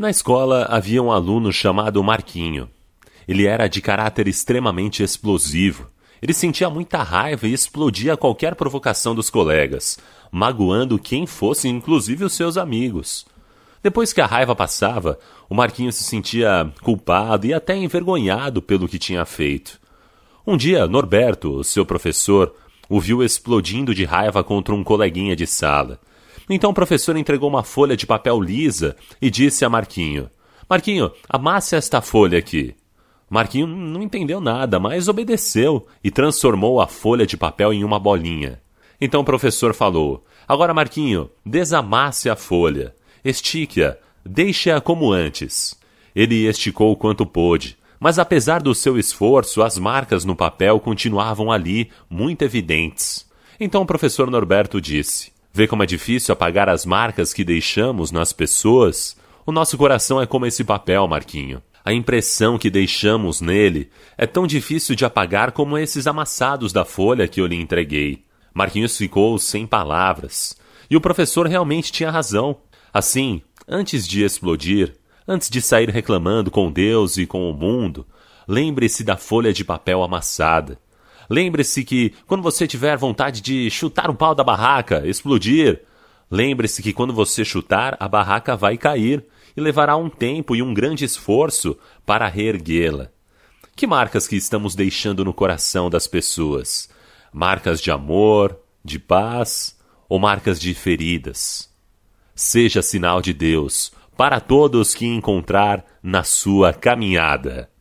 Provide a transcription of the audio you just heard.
Na escola havia um aluno chamado Marquinho. Ele era de caráter extremamente explosivo. Ele sentia muita raiva e explodia qualquer provocação dos colegas, magoando quem fosse, inclusive os seus amigos. Depois que a raiva passava, o Marquinho se sentia culpado e até envergonhado pelo que tinha feito. Um dia, Norberto, seu professor, o viu explodindo de raiva contra um coleguinha de sala. Então o professor entregou uma folha de papel lisa e disse a Marquinho: Marquinho, amasse esta folha aqui. Marquinho não entendeu nada, mas obedeceu e transformou a folha de papel em uma bolinha. Então o professor falou: Agora, Marquinho, desamasse a folha, estique-a, deixe-a como antes. Ele esticou o quanto pôde, mas apesar do seu esforço, as marcas no papel continuavam ali, muito evidentes. Então o professor Norberto disse: Vê como é difícil apagar as marcas que deixamos nas pessoas? O nosso coração é como esse papel, Marquinho. A impressão que deixamos nele é tão difícil de apagar como esses amassados da folha que eu lhe entreguei. Marquinhos ficou sem palavras. E o professor realmente tinha razão. Assim, antes de explodir, antes de sair reclamando com Deus e com o mundo, lembre-se da folha de papel amassada. Lembre-se que quando você tiver vontade de chutar um pau da barraca, explodir, lembre-se que quando você chutar, a barraca vai cair e levará um tempo e um grande esforço para reerguê-la. Que marcas que estamos deixando no coração das pessoas? Marcas de amor, de paz ou marcas de feridas? Seja sinal de Deus para todos que encontrar na sua caminhada.